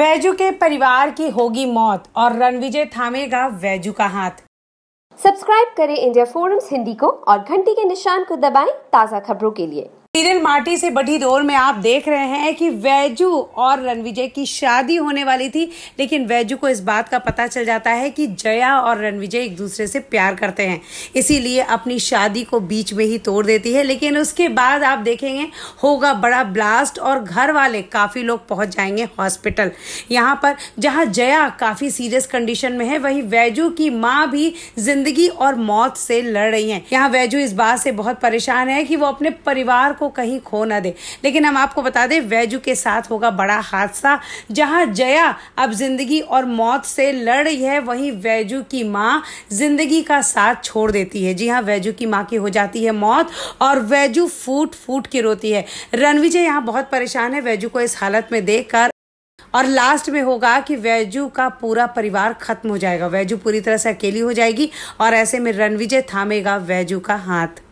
वैजू के परिवार की होगी मौत और रणविजय थामेगा वैजू का हाथ सब्सक्राइब करें इंडिया फोरम्स हिंदी को और घंटी के निशान को दबाएं ताज़ा खबरों के लिए सीरियल माटी से बढ़ी दौर में आप देख रहे हैं कि वैजू और रणविजय की शादी होने वाली थी लेकिन वैजू को इस बात का पता चल जाता है कि जया और रणविजय एक दूसरे से प्यार करते हैं इसीलिए अपनी शादी को बीच में ही तोड़ देती है लेकिन उसके बाद आप देखेंगे होगा बड़ा ब्लास्ट और घर वाले काफ़ी लोग पहुंच जाएंगे हॉस्पिटल यहाँ पर जहाँ जया काफ़ी सीरियस कंडीशन में है वहीं वैजू की माँ भी जिंदगी और मौत से लड़ रही है यहाँ वैजू इस बात से बहुत परेशान है कि वो अपने परिवार को को कहीं खो ना दे लेकिन हम आपको बता दें वैजू के साथ होगा बड़ा हादसा जहां जया अब जिंदगी और मौत से लड़ रही है वहीं वैजू की माँ जिंदगी का साथ छोड़ देती है जी हाँ वैजू की माँ की हो जाती है मौत और वैजू फूट फूट के रोती है रणविजय यहाँ बहुत परेशान है वैजू को इस हालत में देखकर और लास्ट में होगा कि वैजू का पूरा परिवार खत्म हो जाएगा वैजू पूरी तरह से अकेली हो जाएगी और ऐसे में रणविजय थामेगा वैजू का हाथ